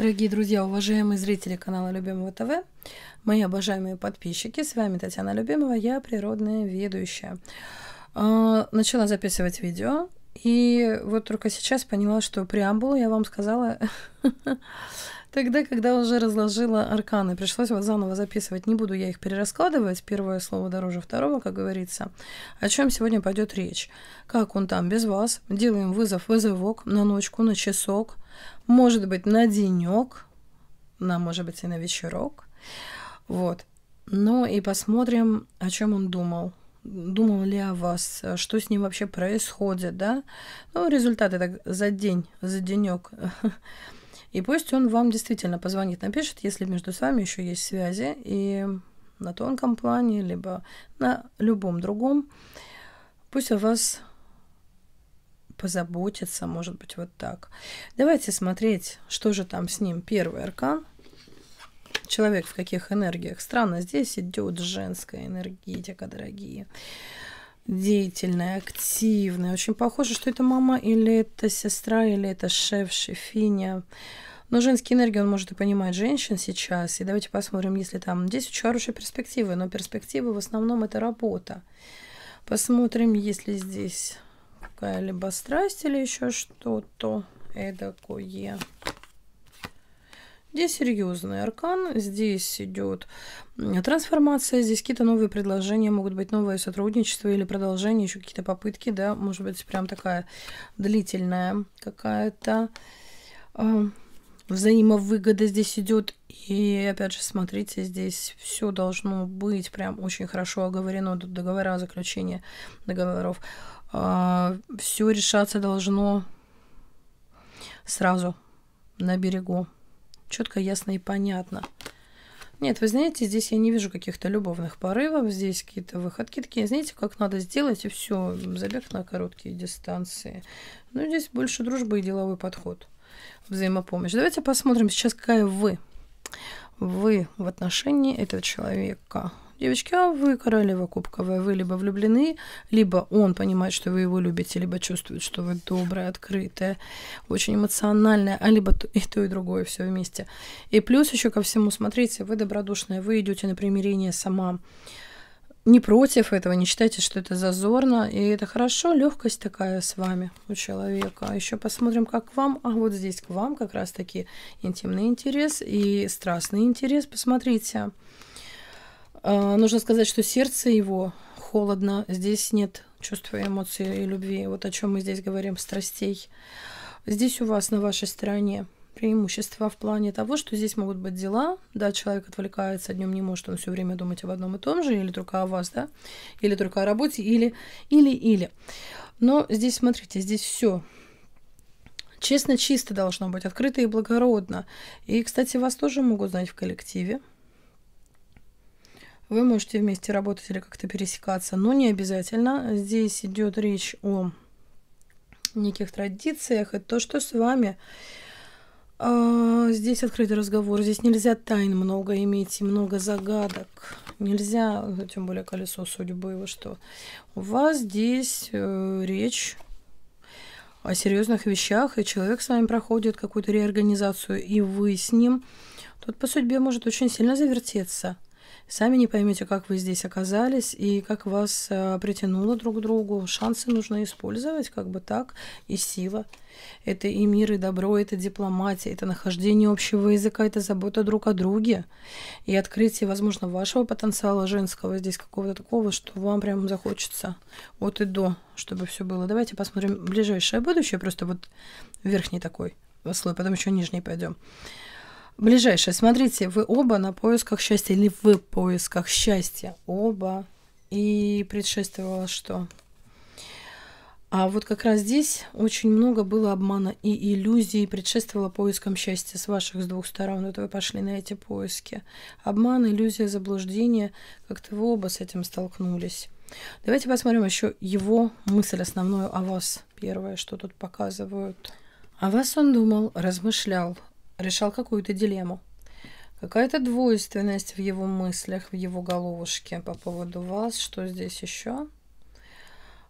Дорогие друзья, уважаемые зрители канала Любимого ТВ, мои обожаемые подписчики, с вами Татьяна Любимова, я природная ведущая. А, начала записывать видео, и вот только сейчас поняла, что преамбулу я вам сказала тогда, когда уже разложила арканы. Пришлось вот заново записывать. Не буду я их перераскладывать. Первое слово дороже второго, как говорится. О чем сегодня пойдет речь? Как он там без вас? Делаем вызов, вызовок на ночку, на часок. Может быть, на денек. На, может быть, и на вечерок. Вот. Ну и посмотрим, о чем он думал думал ли о вас, э, что с ним вообще происходит, да. Ну, результаты так за день, за денек. И пусть он вам действительно позвонит, напишет, если между с вами еще есть связи, и на тонком плане, либо на любом другом, пусть о вас позаботится, может быть, вот так. Давайте смотреть, что же там с ним. Первый аркан человек в каких энергиях. Странно, здесь идет женская энергетика, дорогие. Деятельная, активная. Очень похоже, что это мама или это сестра, или это шеф, шефиня. Но женские энергии, он может и понимать женщин сейчас. И давайте посмотрим, если там... Здесь очень хорошие перспективы, но перспективы в основном это работа. Посмотрим, если здесь какая-либо страсть или еще что-то эдакое. Здесь серьезный аркан, здесь идет трансформация, здесь какие-то новые предложения, могут быть новое сотрудничество или продолжение, еще какие-то попытки, да, может быть, прям такая длительная какая-то э, взаимовыгода здесь идет. И опять же, смотрите, здесь все должно быть прям очень хорошо оговорено, договора, заключения договоров. Э, а, все решаться должно сразу на берегу четко, ясно и понятно. Нет, вы знаете, здесь я не вижу каких-то любовных порывов, здесь какие-то выходки такие, знаете, как надо сделать, и все, забег на короткие дистанции. Но ну, здесь больше дружбы и деловой подход, взаимопомощь. Давайте посмотрим сейчас, какая вы. Вы в отношении этого человека. Девочки, а вы королева кубковая, вы либо влюблены, либо он понимает, что вы его любите, либо чувствует, что вы добрая, открытая, очень эмоциональная, а либо и то, и другое все вместе. И плюс еще ко всему, смотрите, вы добродушная, вы идете на примирение сама не против этого, не считайте, что это зазорно. И это хорошо, легкость такая с вами у человека. А еще посмотрим, как к вам. А вот здесь к вам как раз-таки интимный интерес и страстный интерес. Посмотрите. Посмотрите. А, нужно сказать, что сердце его холодно, здесь нет чувства, эмоций и любви. Вот о чем мы здесь говорим, страстей. Здесь у вас на вашей стороне преимущества в плане того, что здесь могут быть дела, да, человек отвлекается, днем не может он все время думать об одном и том же, или только о вас, да, или только о работе, или, или, или. Но здесь, смотрите, здесь все честно, чисто должно быть, открыто и благородно. И, кстати, вас тоже могут знать в коллективе, вы можете вместе работать или как-то пересекаться, но не обязательно. Здесь идет речь о неких традициях. Это то, что с вами. А, здесь открытый разговор. Здесь нельзя тайн много иметь и много загадок. Нельзя, ну, тем более колесо судьбы, вы что. У вас здесь э, речь о серьезных вещах, и человек с вами проходит какую-то реорганизацию, и вы с ним. Тут по судьбе может очень сильно завертеться – Сами не поймете, как вы здесь оказались и как вас а, притянуло друг к другу. Шансы нужно использовать, как бы так, и сила. Это и мир, и добро, это дипломатия, это нахождение общего языка, это забота друг о друге. И открытие, возможно, вашего потенциала женского здесь какого-то такого, что вам прям захочется от и до, чтобы все было. Давайте посмотрим ближайшее будущее, просто вот верхний такой слой, потом еще нижний пойдем. Ближайшее. Смотрите, вы оба на поисках счастья или вы в поисках счастья. Оба. И предшествовало что? А вот как раз здесь очень много было обмана и иллюзий, предшествовало поискам счастья с ваших с двух сторон. Вот вы пошли на эти поиски. Обман, иллюзия, заблуждение. Как-то вы оба с этим столкнулись. Давайте посмотрим еще его мысль основную о вас. Первое, что тут показывают. О «А вас он думал, размышлял, решал какую-то дилемму. Какая-то двойственность в его мыслях, в его головушке по поводу вас. Что здесь еще?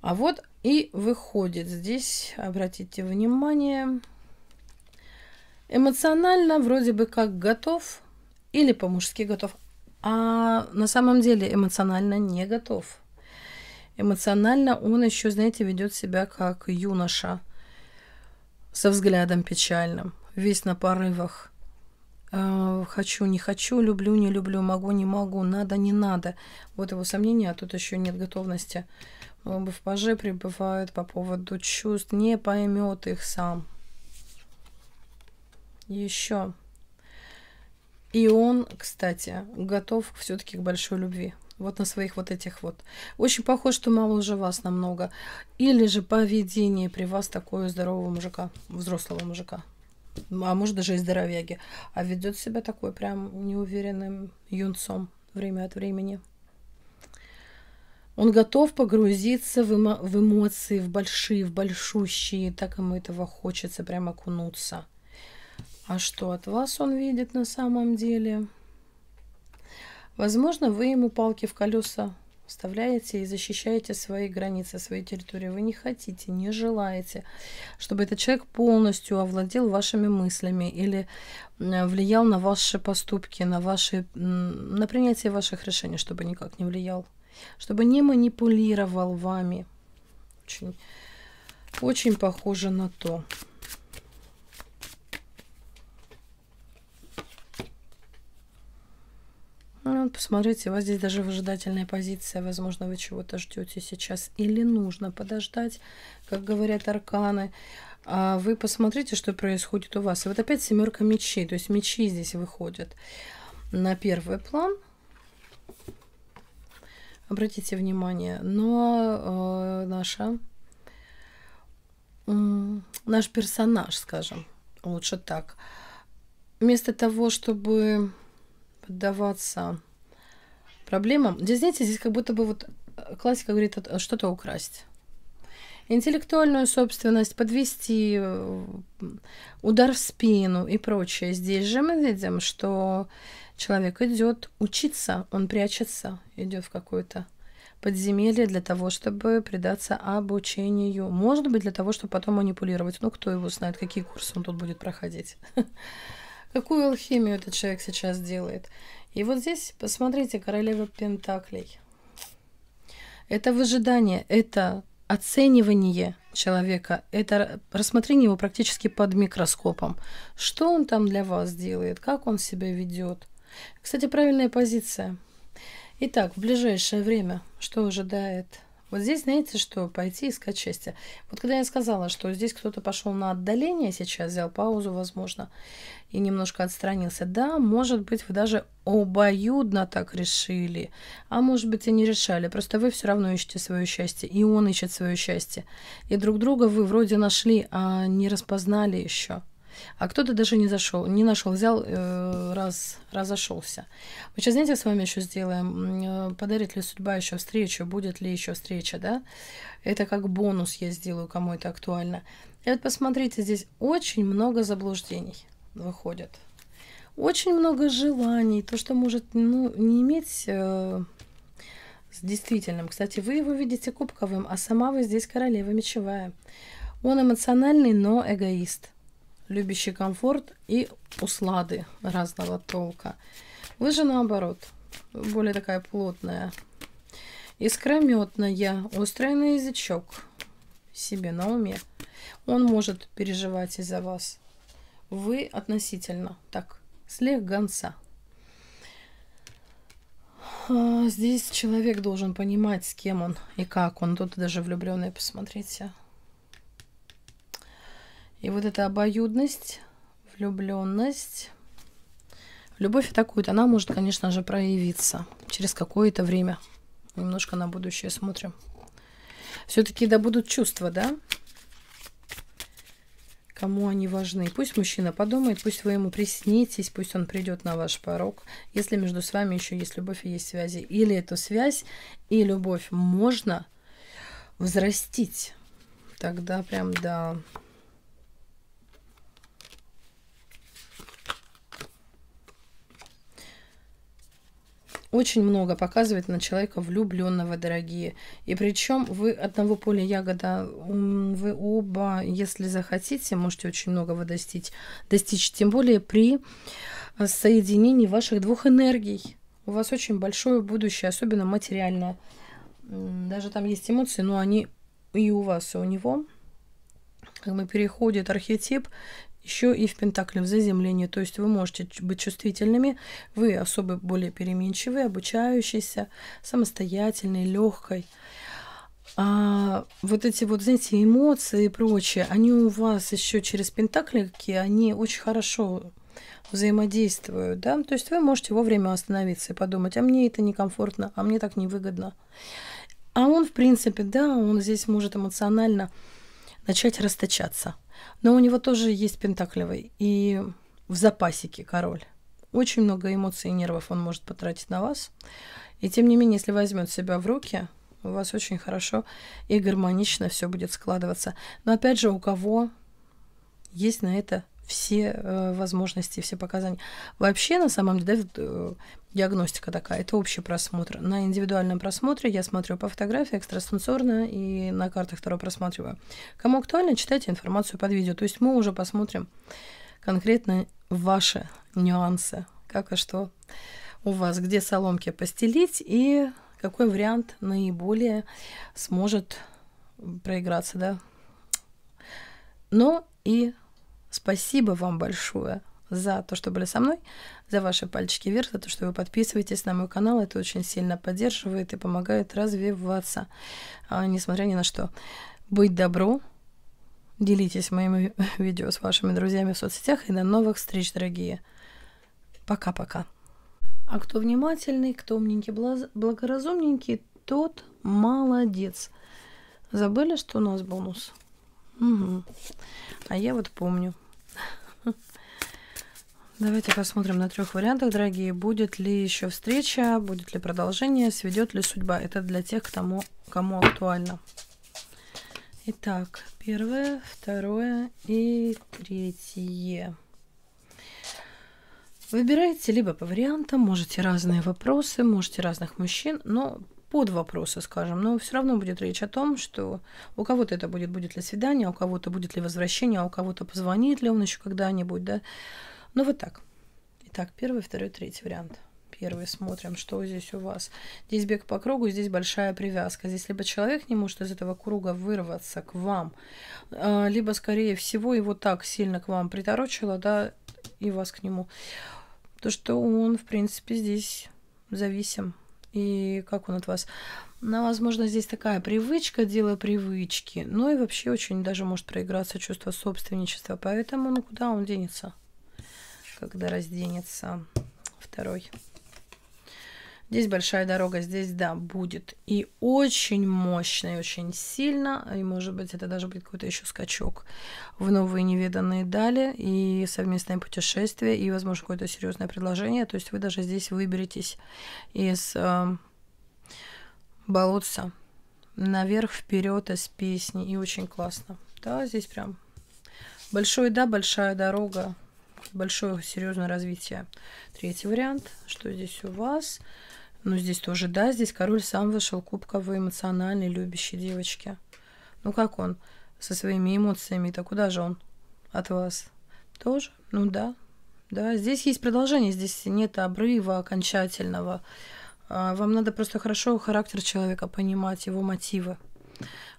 А вот и выходит здесь, обратите внимание, эмоционально вроде бы как готов или по-мужски готов, а на самом деле эмоционально не готов. Эмоционально он еще, знаете, ведет себя как юноша со взглядом печальным весь на порывах. Э, хочу, не хочу, люблю, не люблю, могу, не могу, надо, не надо. Вот его сомнения, а тут еще нет готовности. Э, В паже пребывают по поводу чувств, не поймет их сам. Еще. И он, кстати, готов все-таки к большой любви. Вот на своих вот этих вот. Очень похож, что мало уже вас намного. Или же поведение при вас такое здорового мужика, взрослого мужика а может даже и здоровяги, а ведет себя такой прям неуверенным юнцом время от времени. Он готов погрузиться в, эмо- в эмоции, в большие, в большущие, так ему этого хочется, прям окунуться. А что от вас он видит на самом деле? Возможно, вы ему палки в колеса вставляете и защищаете свои границы, свои территории. Вы не хотите, не желаете, чтобы этот человек полностью овладел вашими мыслями или влиял на ваши поступки, на, ваши, на принятие ваших решений, чтобы никак не влиял, чтобы не манипулировал вами. Очень, очень похоже на то. Ну, посмотрите, у вас здесь даже выжидательная позиция. Возможно, вы чего-то ждете сейчас или нужно подождать, как говорят арканы. А вы посмотрите, что происходит у вас. И вот опять семерка мечей. То есть мечи здесь выходят на первый план. Обратите внимание. Но э, наша, э, наш персонаж, скажем, лучше так. Вместо того, чтобы поддаваться проблемам. Здесь, знаете, здесь как будто бы вот э, классика говорит что-то украсть. Интеллектуальную собственность подвести, э, удар в спину и прочее. Здесь же мы видим, что человек идет учиться, он прячется, идет в какую-то подземелье для того, чтобы предаться обучению. Может быть, для того, чтобы потом манипулировать. Ну, кто его знает, какие курсы он тут будет проходить. Какую алхимию этот человек сейчас делает? И вот здесь, посмотрите, королева Пентаклей. Это выжидание, это оценивание человека, это рассмотрение его практически под микроскопом. Что он там для вас делает, как он себя ведет. Кстати, правильная позиция. Итак, в ближайшее время что ожидает вот здесь, знаете, что пойти искать счастье. Вот когда я сказала, что здесь кто-то пошел на отдаление сейчас, взял паузу, возможно, и немножко отстранился. Да, может быть, вы даже обоюдно так решили, а может быть и не решали. Просто вы все равно ищете свое счастье, и он ищет свое счастье. И друг друга вы вроде нашли, а не распознали еще. А кто-то даже не зашел, не нашел, взял, э, раз, разошелся. Мы сейчас, знаете, с вами еще сделаем, э, подарит ли судьба еще встречу, будет ли еще встреча, да? Это как бонус я сделаю, кому это актуально. И вот посмотрите, здесь очень много заблуждений выходит. Очень много желаний, то, что может ну, не иметь э, с действительным. Кстати, вы его видите кубковым, а сама вы здесь королева мечевая. Он эмоциональный, но эгоист любящий комфорт и услады разного толка. Вы же наоборот, более такая плотная. Искрометная, острый на язычок себе на уме. Он может переживать из-за вас. Вы относительно так, слегонца. А, здесь человек должен понимать, с кем он и как он. Тут даже влюбленный, посмотрите, и вот эта обоюдность, влюбленность, любовь атакует. Она может, конечно же, проявиться через какое-то время. Немножко на будущее смотрим. Все-таки да будут чувства, да? Кому они важны. Пусть мужчина подумает, пусть вы ему приснитесь, пусть он придет на ваш порог, если между с вами еще есть любовь и есть связи. Или эту связь и любовь можно взрастить. Тогда прям, да, очень много показывает на человека влюбленного, дорогие. И причем вы одного поля ягода, вы оба, если захотите, можете очень многого достичь, достичь тем более при э, соединении ваших двух энергий. У вас очень большое будущее, особенно материальное. Даже там есть эмоции, но они и у вас, и у него. Как мы переходит архетип еще и в Пентакле в заземлении. То есть вы можете быть чувствительными, вы особо более переменчивые, обучающиеся, самостоятельный, легкой. А вот эти вот, знаете, эмоции и прочее, они у вас еще через пентаклики, они очень хорошо взаимодействуют, да, то есть вы можете вовремя остановиться и подумать, а мне это некомфортно, а мне так невыгодно. А он, в принципе, да, он здесь может эмоционально начать расточаться. Но у него тоже есть пентаклевый и в запасике король. Очень много эмоций и нервов он может потратить на вас. И тем не менее, если возьмет себя в руки, у вас очень хорошо и гармонично все будет складываться. Но опять же, у кого есть на это все э, возможности, все показания. Вообще, на самом деле, да, э, диагностика такая, это общий просмотр. На индивидуальном просмотре я смотрю по фотографии экстрасенсорно и на картах второго просматриваю. Кому актуально, читайте информацию под видео. То есть мы уже посмотрим конкретно ваши нюансы, как и что у вас, где соломки постелить и какой вариант наиболее сможет проиграться, да. Но и Спасибо вам большое за то, что были со мной, за ваши пальчики вверх, за то, что вы подписываетесь на мой канал. Это очень сильно поддерживает и помогает развиваться, а, несмотря ни на что. Быть добро, делитесь моими видео с вашими друзьями в соцсетях и до новых встреч, дорогие. Пока-пока. А кто внимательный, кто умненький, благоразумненький, тот молодец. Забыли, что у нас бонус? Угу. А я вот помню. Давайте посмотрим на трех вариантах, дорогие. Будет ли еще встреча, будет ли продолжение, сведет ли судьба. Это для тех, тому, кому актуально. Итак, первое, второе и третье. Выбирайте либо по вариантам, можете разные вопросы, можете разных мужчин, но под вопросы, скажем, но все равно будет речь о том, что у кого-то это будет, будет ли свидание, у кого-то будет ли возвращение, а у кого-то позвонит ли он еще когда-нибудь, да, ну вот так. Итак, первый, второй, третий вариант. Первый смотрим, что здесь у вас. Здесь бег по кругу, здесь большая привязка. Здесь либо человек не может из этого круга вырваться к вам, а, либо, скорее всего, его так сильно к вам приторочило, да, и вас к нему. То, что он, в принципе, здесь зависим. И как он от вас? Ну, возможно, здесь такая привычка, дело привычки. Ну и вообще очень даже может проиграться чувство собственничества. Поэтому, ну, куда он денется? когда разденется второй. Здесь большая дорога, здесь, да, будет. И очень мощно, и очень сильно, и, может быть, это даже будет какой-то еще скачок в новые неведанные дали, и совместное путешествие, и, возможно, какое-то серьезное предложение. То есть вы даже здесь выберетесь из э, болотца наверх, вперед из песни, и очень классно. Да, здесь прям большое, да, большая дорога, большое серьезное развитие. Третий вариант. Что здесь у вас? Ну, здесь тоже да, здесь король сам вышел кубковой эмоциональный, любящий девочки. Ну, как он? Со своими эмоциями. Так куда же он от вас? Тоже? Ну, да. Да, здесь есть продолжение, здесь нет обрыва окончательного. А, вам надо просто хорошо характер человека понимать, его мотивы.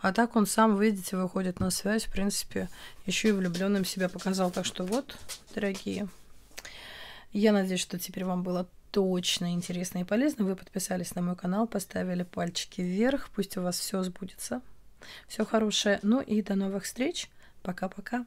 А так он сам, видите, выходит на связь, в принципе, еще и влюбленным себя показал. Так что вот, дорогие, я надеюсь, что теперь вам было точно интересно и полезно. Вы подписались на мой канал, поставили пальчики вверх. Пусть у вас все сбудется. Все хорошее. Ну и до новых встреч. Пока-пока.